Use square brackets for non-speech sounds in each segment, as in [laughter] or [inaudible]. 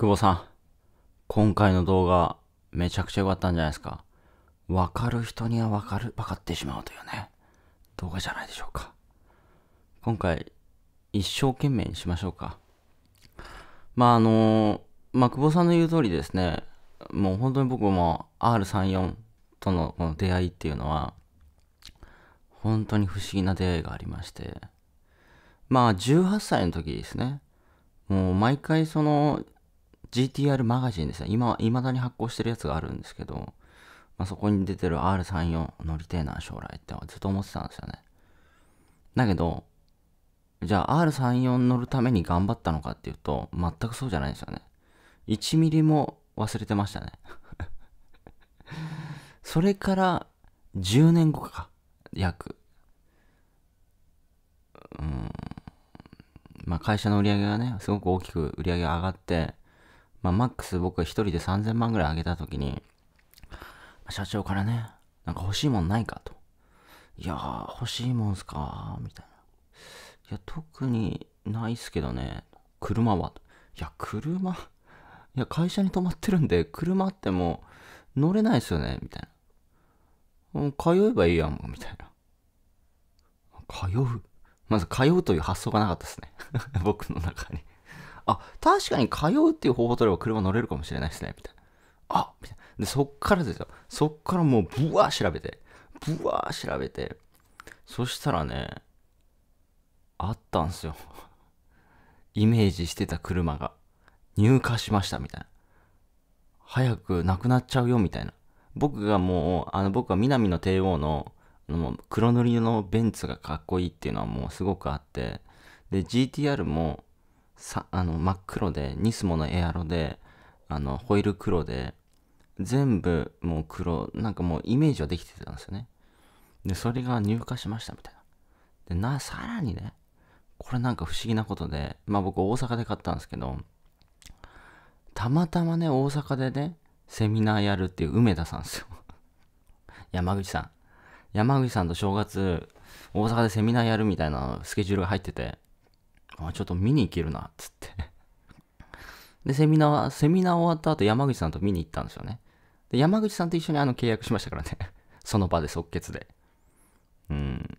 久保さん、今回の動画、めちゃくちゃ良かったんじゃないですか。わかる人にはわかる、わかってしまうというね、動画じゃないでしょうか。今回、一生懸命にしましょうか。まあ、あのまあ、久保さんの言う通りですね、もう本当に僕も R34 とのこの出会いっていうのは、本当に不思議な出会いがありまして、まあ、18歳の時ですね、もう毎回その GTR マガジンですね。今は、未だに発行してるやつがあるんですけど、まあ、そこに出てる R34 乗りてえな、将来ってずっと思ってたんですよね。だけど、じゃあ R34 乗るために頑張ったのかっていうと、全くそうじゃないですよね。1ミリも忘れてましたね [laughs] それから10年後か、約。うん。まあ会社の売り上げがね、すごく大きく売り上げが上がって、まあ、マックス僕一人で3000万ぐらいあげた時に、社長からね、なんか欲しいもんないかと。いやー、欲しいもんすかみたいな。いや、特にないっすけどね。車はいや、車いや、会社に泊まってるんで、車ってもう乗れないっすよねみたいな。もう通えばいいやん、みたいな。通うまず通うという発想がなかったですね [laughs] 僕の中にあ、確かに通うっていう方法取れば車乗れるかもしれないですね、みたいな。あみたいな。で、そっからですよ。そっからもう、ぶわー調べて。ぶわー調べて。そしたらね、あったんすよ。イメージしてた車が。入荷しました、みたいな。早くなくなっちゃうよ、みたいな。僕がもう、あの、僕は南の帝王の、も黒塗りのベンツがかっこいいっていうのはもうすごくあって、で、GTR も、さあの真っ黒でニスモのエアロであのホイール黒で全部もう黒なんかもうイメージはできてたんですよねでそれが入荷しましたみたいなでなさらにねこれなんか不思議なことでまあ僕大阪で買ったんですけどたまたまね大阪でねセミナーやるっていう梅田さんですよ [laughs] 山口さん山口さんと正月大阪でセミナーやるみたいなスケジュールが入っててあ、ちょっと見に行けるな、つって [laughs] で、セミナー、セミナー終わった後、山口さんと見に行ったんですよね。で、山口さんと一緒にあの契約しましたからね [laughs] その場で即決で。うん。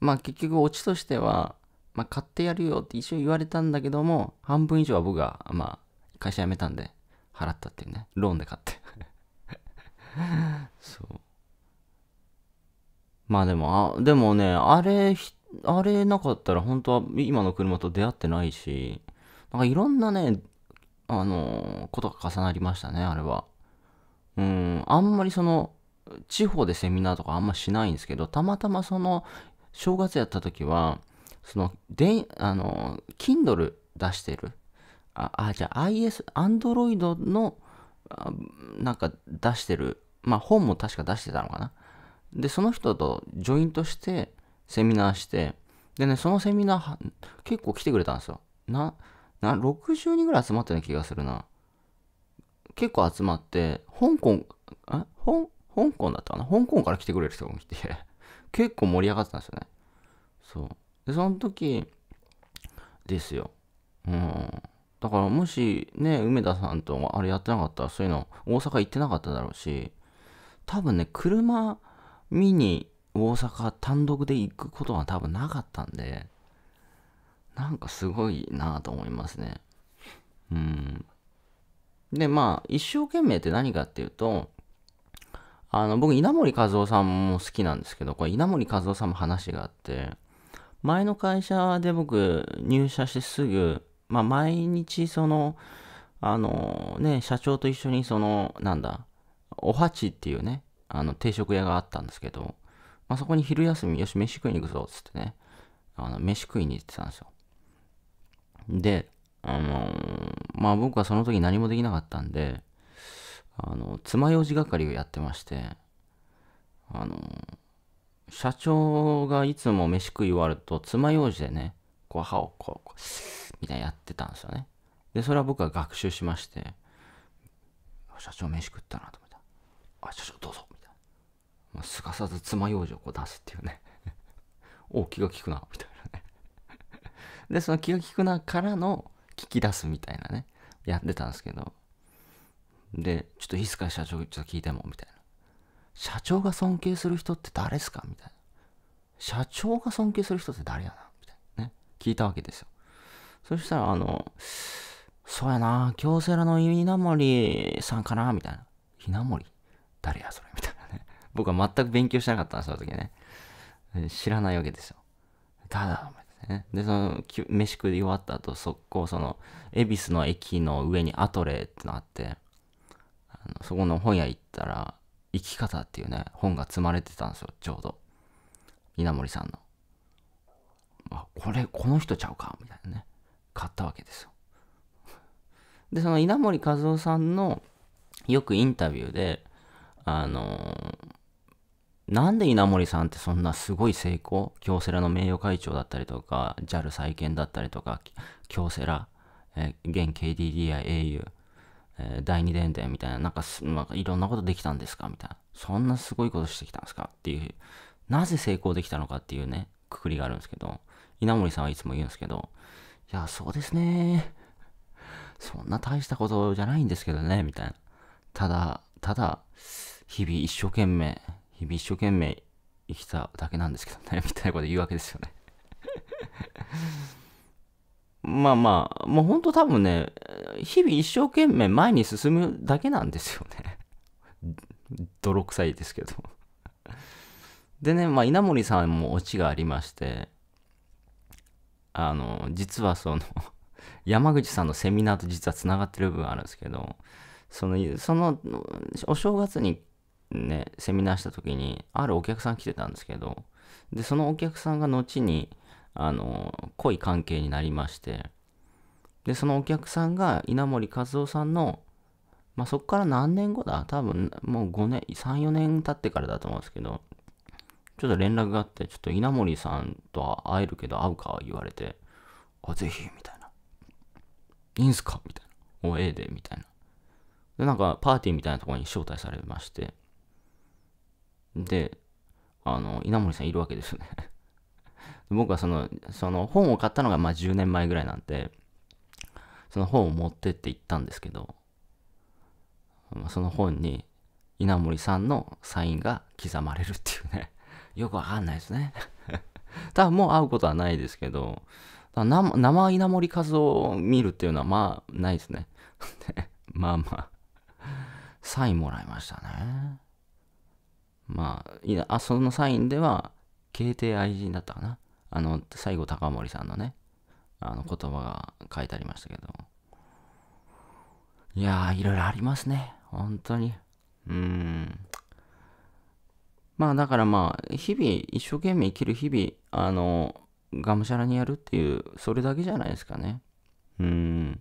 まあ結局、オチとしては、まあ買ってやるよって一緒に言われたんだけども、半分以上は僕が、まあ、会社辞めたんで、払ったっていうね。ローンで買って [laughs] そう。まあでも、あ、でもね、あれ、あれなかったら本当は今の車と出会ってないし、なんかいろんなね、あのー、ことが重なりましたね、あれは。うん、あんまりその、地方でセミナーとかあんましないんですけど、たまたまその、正月やった時は、その、で、あのー、Kindle 出してる。あ、あ、じゃあ IS、Android の、なんか出してる。まあ本も確か出してたのかな。で、その人とジョイントして、セミナーして、でね、そのセミナー、結構来てくれたんですよ。な、な、60人ぐらい集まった気がするな。結構集まって、香港、あ香港だったかな香港から来てくれる人が来て、[laughs] 結構盛り上がってたんですよね。そう。で、その時、ですよ。うん。だからもしね、梅田さんとあれやってなかったら、そういうの大阪行ってなかっただろうし、多分ね、車見に大阪単独で行くことは多分なかったんで、なんかすごいなと思いますね。うん。で、まあ、一生懸命って何かっていうと、あの、僕、稲森和夫さんも好きなんですけど、これ稲森和夫さんも話があって、前の会社で僕、入社してすぐ、まあ、毎日、その、あの、ね、社長と一緒に、その、なんだ、おはちっていうね、あの、定食屋があったんですけど、まあ、そこに昼休み、よし、飯食いに行くぞ、つってね、あの、飯食いに行ってたんですよ。で、あのー、まあ僕はその時何もできなかったんで、あの、爪楊枝係をやってまして、あのー、社長がいつも飯食い終わると、爪楊枝でね、こう歯をこう、こうみたいなやってたんですよね。で、それは僕は学習しまして、社長飯食ったなと思った。あ、社長どうぞ、まあ、すかさず爪楊枝をこう出すっていうね [laughs] お気が利くなみたいなね [laughs] でその気が利くなからの聞き出すみたいなねやってたんですけどでちょっといいっすか社長ちょっと聞いてもみたいな社長が尊敬する人って誰ですかみたいな社長が尊敬する人って誰やなみたいなね聞いたわけですよそしたらあのそうやな京セラの稲森さんかなみたいな稲森誰やそれ僕は全く勉強してなかったよ、その時ね。知らないわけですよ。ただ、ね、で、その、飯食い終わった後、速攻、その、恵比寿の駅の上にアトレってのあって、あのそこの本屋行ったら、生き方っていうね、本が積まれてたんですよ、ちょうど。稲森さんの。あ、これ、この人ちゃうかみたいなね。買ったわけですよ。で、その稲森和夫さんの、よくインタビューで、あのなんで稲森さんってそんなすごい成功、京セラの名誉会長だったりとか、JAL 再建だったりとか、京セラ、えー、現 KDDI、au、えー、第二電電みたいな、なんかまあ、いろんなことできたんですかみたいな。そんなすごいことしてきたんですかっていう、なぜ成功できたのかっていうね、くくりがあるんですけど、稲森さんはいつも言うんですけど、いや、そうですね。そんな大したことじゃないんですけどね、みたいな。ただ、ただ、日々一生懸命、日々一生懸命生きただけなんですけどね、[laughs] みたいなこと言うわけですよね [laughs] まあまあ、もうほんと多分ね、日々一生懸命前に進むだけなんですよね [laughs] 泥臭いですけどでね、まあ、稲森さんもオチがありまして、あの、実はその山口さんのセミナーと実はつながってる部分あるんですけど、その、その、お正月にね、セミナーした時に、あるお客さん来てたんですけど、で、そのお客さんが後に、あの、濃い関係になりまして、で、そのお客さんが稲森和夫さんの、まあ、そっから何年後だ多分、もう5年、3、4年経ってからだと思うんですけど、ちょっと連絡があって、ちょっと稲森さんとは会えるけど会うか言われて、あ、ぜひ、みたいな。いいんすかみたいな。お、ええで、みたいな。で、なんか、パーティーみたいなところに招待されまして、で、あの、稲森さんいるわけですよね [laughs] 僕はその、その本を買ったのがまあ10年前ぐらいなんで、その本を持ってって行ったんですけど、その本に稲森さんのサインが刻まれるっていうね [laughs] よくわかんないですね [laughs] 多分もう会うことはないですけど、生稲森和夫を見るっていうのはまあないですねまあまあ、サインもらいましたね。まあ、いいな。あ、そのサインでは、KT 愛人だったかな。あの、西郷隆盛さんのね、あの言葉が書いてありましたけど。いやー、いろいろありますね。本当に。うん。まあだからまあ、日々、一生懸命生きる日々、あの、がむしゃらにやるっていう、それだけじゃないですかね。うん。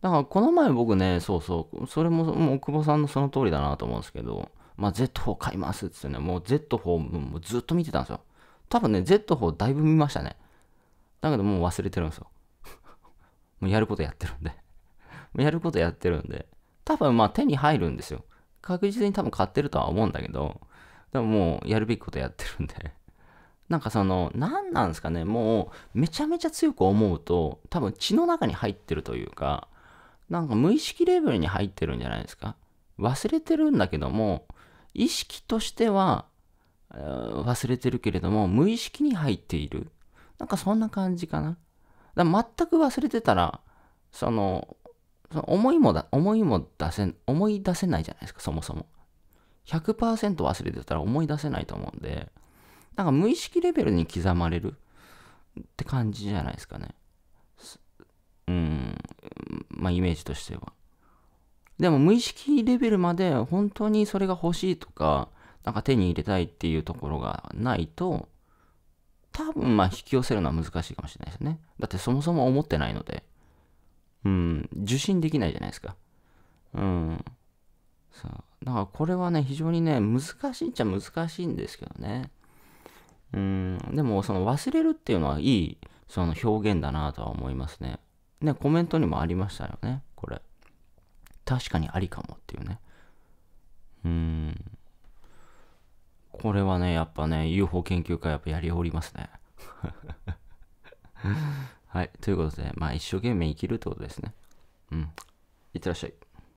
だからこの前僕ね、そうそう、それももう久保さんのその通りだなと思うんですけど、まあ、Z4 買いますっつってね、もう Z4 もうずっと見てたんですよ。多分ね、Z4 だいぶ見ましたね。だけどもう忘れてるんですよ。[laughs] もうやることやってるんで [laughs] やることやってるんで。多分まあ手に入るんですよ。確実に多分買ってるとは思うんだけど、でももうやるべきことやってるんで [laughs] なんかその、何なんですかね、もうめちゃめちゃ強く思うと、多分血の中に入ってるというか、なんか無意識レベルに入ってるんじゃないですか。忘れてるんだけども、意識としては忘れてるけれども、無意識に入っている。なんかそんな感じかな。だ全く忘れてたら、その、その思いもだ、思いも出せ、思い出せないじゃないですか、そもそも。100%忘れてたら思い出せないと思うんで、なんか無意識レベルに刻まれるって感じじゃないですかね。うん、まあイメージとしては。でも無意識レベルまで本当にそれが欲しいとか、なんか手に入れたいっていうところがないと、多分まあ引き寄せるのは難しいかもしれないですね。だってそもそも思ってないので、うん、受信できないじゃないですか。うん。そう。だからこれはね、非常にね、難しいっちゃ難しいんですけどね。うん、でもその忘れるっていうのはいいその表現だなとは思いますね。ね、コメントにもありましたよね、これ。確かにありかもっていうね。うん。これはね、やっぱね、UFO 研究会やっぱやりおりますね。[laughs] はい。ということで、まあ一生懸命生きるってことですね。うん。いってらっしゃい。